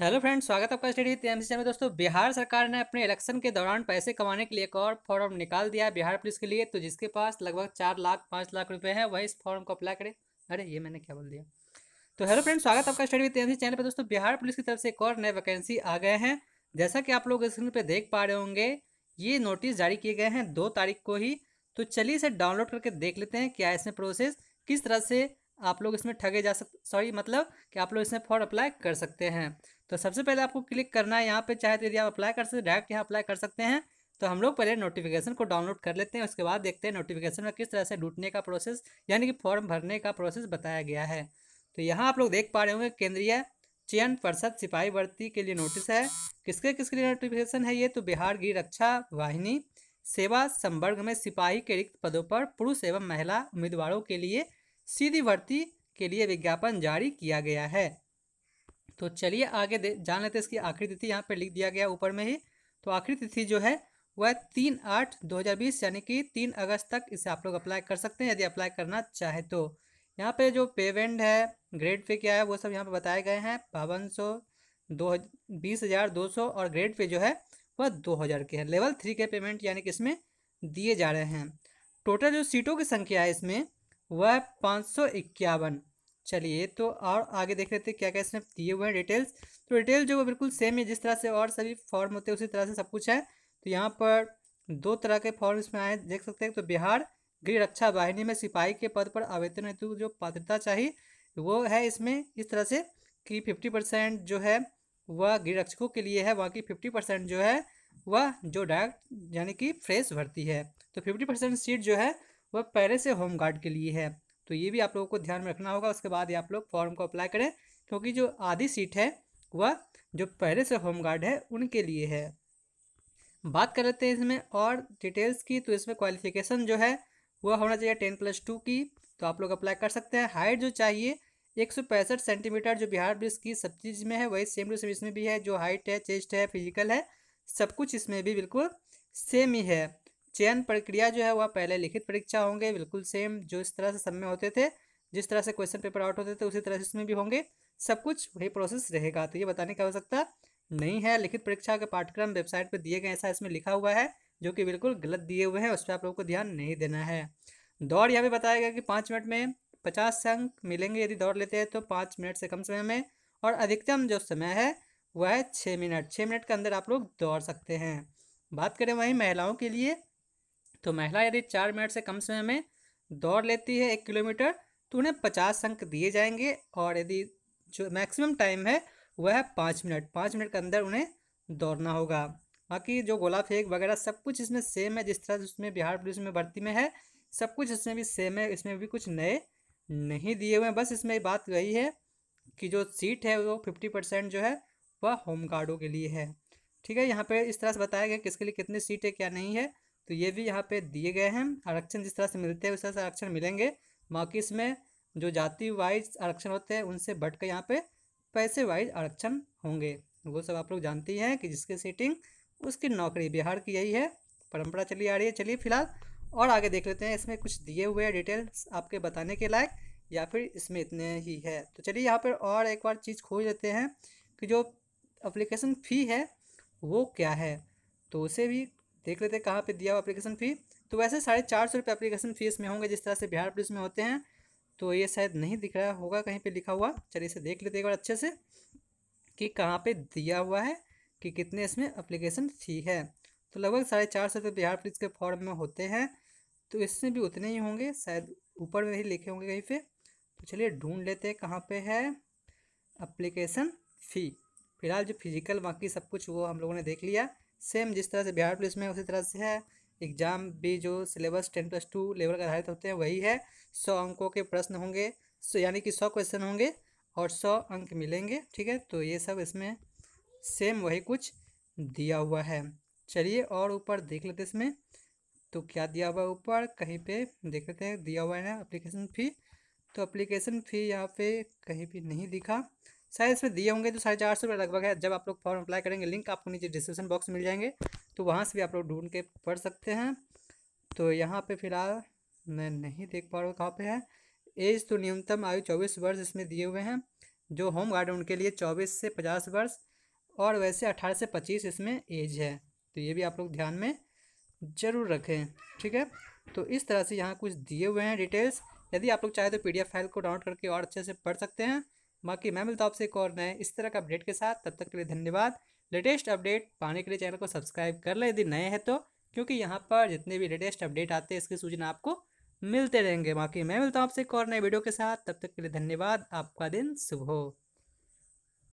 hello friends स्वागत है आपका स्टडी एम में दोस्तों बिहार सरकार ने अपने इलेक्शन के दौरान पैसे कमाने के लिए एक और फॉर्म निकाल दिया है बिहार पुलिस के लिए तो जिसके पास लगभग चार लाख पाँच लाख रुपए हैं वही इस फॉर्म को अप्लाई करें अरे ये मैंने क्या बोल दिया तो हेलो फ्रेंड्स स्वागत आपका स्टडी टी एम चैनल पर दोस्तों बिहार पुलिस की तरफ से एक और नए वैकेंसी आ गए हैं जैसा कि आप लोग स्क्रीन पर देख पा रहे होंगे ये नोटिस जारी किए गए हैं दो तारीख को ही तो चलिए इसे डाउनलोड करके देख लेते हैं क्या इसमें प्रोसेस किस तरह से आप लोग इसमें ठगे जा सक सॉरी मतलब कि आप लोग इसमें फॉर अप्लाई कर सकते हैं तो सबसे पहले आपको क्लिक करना है यहाँ पे चाहे तो यदि आप अप्लाई कर सकते डायरेक्ट यहाँ अप्लाई कर सकते हैं तो हम लोग पहले नोटिफिकेशन को डाउनलोड कर लेते हैं उसके बाद देखते हैं नोटिफिकेशन में किस तरह से लूटने का प्रोसेस यानी कि फॉर्म भरने का प्रोसेस बताया गया है तो यहाँ आप लोग देख पा रहे होंगे केंद्रीय चयन परिषद सिपाही भर्ती के लिए नोटिस है किसके किसके लिए नोटिफिकेशन है ये तो बिहार गृह रक्षा वाहिनी सेवा संवर्ग में सिपाही के रिक्त पदों पर पुरुष एवं महिला उम्मीदवारों के लिए सीधी भर्ती के लिए विज्ञापन जारी किया गया है तो चलिए आगे जान लेते हैं इसकी आखिरी तिथि यहाँ पर लिख दिया गया ऊपर में ही तो आखिरी तिथि जो है वह तीन आठ दो हज़ार बीस यानी कि तीन अगस्त तक इसे आप लोग अप्लाई कर सकते हैं यदि अप्लाई करना चाहे तो यहाँ पे जो पेमेंट है ग्रेड पे क्या है वो सब यहाँ पे बताए गए हैं बावन सौ दो बीस हज़ार दो सौ और ग्रेड पे जो है वह दो हज़ार के हैं लेवल थ्री के पेमेंट यानी कि इसमें दिए जा रहे हैं टोटल जो सीटों की संख्या है इसमें वह पाँच सौ इक्यावन चलिए तो और आगे देख लेते हैं क्या क्या इसमें दिए हुए हैं डिटेल्स तो डिटेल जो वो बिल्कुल सेम है जिस तरह से और सभी फॉर्म होते हैं उसी तरह से सब कुछ है तो यहाँ पर दो तरह के फॉर्म इसमें आए देख सकते हैं तो बिहार गृह रक्षा वाहिनी में सिपाही के पद पर आवेदन हेतु जो पात्रता चाहिए वो है इसमें इस तरह से कि फिफ्टी परसेंट जो है वह गृह रक्षकों के लिए है बाकी फिफ्टी परसेंट जो है वह जो डायरेक्ट यानी कि फ्रेश भर्ती है तो फिफ्टी परसेंट सीट जो है वह पहले से होम गार्ड के लिए है तो ये भी आप लोगों को ध्यान में रखना होगा उसके बाद ये आप लोग फॉर्म को अप्लाई करें क्योंकि जो आधी सीट है वह जो पहले से होम गार्ड है उनके लिए है बात कर लेते हैं इसमें और डिटेल्स की तो इसमें क्वालिफिकेशन जो है वह होना चाहिए टेन प्लस टू की तो आप लोग अप्लाई कर सकते हैं हाइट जो चाहिए एक सौ पैंसठ सेंटीमीटर जो बिहार पुलिस की सब चीज़ में है वही सेम टू सेम इसमें भी है जो हाइट है चेस्ट है फिजिकल है सब कुछ इसमें भी बिल्कुल सेम ही है चयन प्रक्रिया जो है वह पहले लिखित परीक्षा होंगे बिल्कुल सेम जो इस तरह से सब में होते थे जिस तरह से क्वेश्चन पेपर आउट होते थे उसी तरह से इसमें भी होंगे सब कुछ वही प्रोसेस रहेगा तो ये बताने की आवश्यकता नहीं है लिखित परीक्षा के पाठ्यक्रम वेबसाइट पर दिए गए ऐसा इसमें लिखा हुआ है जो कि बिल्कुल गलत दिए हुए हैं उस पर आप लोग को ध्यान नहीं देना है दौड़ यह भी बताया गया कि पाँच मिनट में पचास अंक मिलेंगे यदि दौड़ लेते हैं तो पाँच मिनट से कम समय में और अधिकतम जो समय है वह है छः मिनट छः मिनट के अंदर आप लोग दौड़ सकते हैं बात करें वहीं महिलाओं के लिए तो महिला यदि चार मिनट से कम समय में दौड़ लेती है एक किलोमीटर तो उन्हें पचास अंक दिए जाएंगे और यदि जो मैक्सिमम टाइम है वह है पाँच मिनट पाँच मिनट के अंदर उन्हें दौड़ना होगा बाकी जो गोला फेंक वगैरह सब कुछ इसमें सेम है जिस तरह उसमें बिहार पुलिस में भर्ती में है सब कुछ इसमें भी सेम है इसमें भी कुछ नए नहीं दिए हुए हैं बस इसमें बात वही है कि जो सीट है वो फिफ्टी परसेंट जो है वह होम गार्डों के लिए है ठीक है यहाँ पे इस तरह से बताया गया किसके लिए कितनी सीट है क्या नहीं है तो ये भी यहाँ पे दिए गए हैं आरक्षण जिस तरह से मिलते हैं उस तरह से आरक्षण मिलेंगे बाकी इसमें जो जाति वाइज आरक्षण होते हैं उनसे बट कर यहाँ पे पैसे वाइज आरक्षण होंगे वो सब आप लोग जानती हैं कि जिसकी सीटिंग उसकी नौकरी बिहार की यही है परंपरा चली आ रही है चलिए फिलहाल और आगे देख लेते हैं इसमें कुछ दिए हुए डिटेल्स आपके बताने के लायक या फिर इसमें इतने ही है तो चलिए यहाँ पर और एक बार चीज़ खोज लेते हैं कि जो अप्लीकेशन फ़ी है वो क्या है तो उसे भी देख लेते हैं कहाँ पे दिया हुआ एप्लीकेशन फ़ी तो वैसे साढ़े चार सौ रुपये एप्लीकेशन फ़ीस में होंगे जिस तरह से बिहार पुलिस में होते हैं तो ये शायद नहीं दिख रहा होगा कहीं पे लिखा हुआ चलिए इसे देख लेते एक बार अच्छे से कि कहाँ पे दिया हुआ है कि कितने इसमें अप्लीकेशन फ़ी है तो लगभग साढ़े चार सौ रुपये बिहार पुलिस के फॉर्म में होते हैं तो इसमें भी उतने ही होंगे शायद ऊपर में ही लिखे होंगे कहीं पर तो चलिए ढूँढ लेते हैं कहाँ पर है अप्लीकेशन फ़ी फिलहाल जो फिज़िकल बाकी सब कुछ वो हम लोगों ने देख लिया सेम जिस तरह से बिहार पुलिस में उसी तरह से है एग्जाम भी जो syllabus ten plus two level का आधारित होते हैं वही है सौ अंकों के प्रश्न होंगे सो यानी कि सौ क्वेश्चन होंगे और सौ अंक मिलेंगे ठीक है तो ये सब इसमें सेम वही कुछ दिया हुआ है चलिए और ऊपर देख लेते इसमें तो क्या दिया हुआ है ऊपर कहीं पे देख लेते हैं दिया हुआ है ना अप्लीकेशन फ़ी तो अप्लीकेशन फ़ी यहाँ पे कहीं भी नहीं दिखा शायद इसमें दिए होंगे तो साढ़े चार सौ रुपये लगभग है जब आप लोग फॉर्म अप्लाई करेंगे लिंक आपको नीचे डिस्क्रिप्शन बॉक्स मिल जाएंगे तो वहाँ से भी आप लोग ढूंढ के पढ़ सकते हैं तो यहाँ पर फिलहाल मैं नहीं देख पा रहा हूँ कहाँ पर है एज तो न्यूनतम आयु चौबीस वर्ष इसमें दिए हुए हैं जो होम गार्ड उनके लिए चौबीस से पचास वर्ष और वैसे अठारह से पच्चीस इसमें एज है तो ये भी आप लोग ध्यान में ज़रूर रखें ठीक है तो इस तरह से यहाँ कुछ दिए हुए हैं डिटेल्स यदि आप लोग चाहें तो पीडीएफ फाइल को डाउनलोड करके और अच्छे से पढ़ सकते हैं बाकी मैं मिलता हूँ आपसे एक और नए इस तरह का अपडेट के साथ तब तक के लिए धन्यवाद लेटेस्ट अपडेट पाने के लिए चैनल को सब्सक्राइब कर लें यदि नए हैं तो क्योंकि यहाँ पर जितने भी लेटेस्ट अपडेट आते हैं इसकी सूचना आपको मिलते रहेंगे बाकी मैं मिलता हूँ आपसे एक और नए वीडियो के साथ तब तक के लिए धन्यवाद आपका दिन शुभ हो